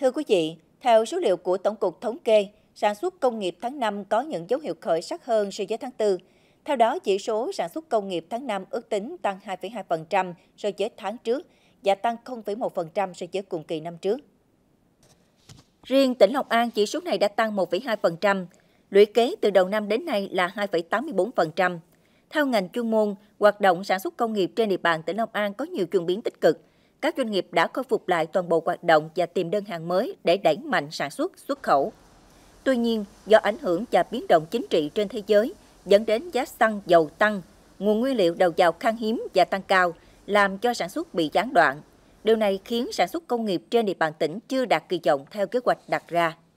Thưa quý vị, theo số liệu của Tổng cục Thống kê, sản xuất công nghiệp tháng 5 có những dấu hiệu khởi sắc hơn so với tháng 4. Theo đó, chỉ số sản xuất công nghiệp tháng 5 ước tính tăng 2,2% so với tháng trước và tăng 0,1% so với cùng kỳ năm trước. Riêng tỉnh Long An, chỉ số này đã tăng 1,2%, lũy kế từ đầu năm đến nay là 2,84%. Theo ngành chuyên môn, hoạt động sản xuất công nghiệp trên địa bàn tỉnh Long An có nhiều chuyển biến tích cực – các doanh nghiệp đã khôi phục lại toàn bộ hoạt động và tìm đơn hàng mới để đẩy mạnh sản xuất, xuất khẩu. Tuy nhiên, do ảnh hưởng và biến động chính trị trên thế giới, dẫn đến giá xăng, dầu tăng, nguồn nguyên liệu đầu vào khan hiếm và tăng cao, làm cho sản xuất bị gián đoạn. Điều này khiến sản xuất công nghiệp trên địa bàn tỉnh chưa đạt kỳ vọng theo kế hoạch đặt ra.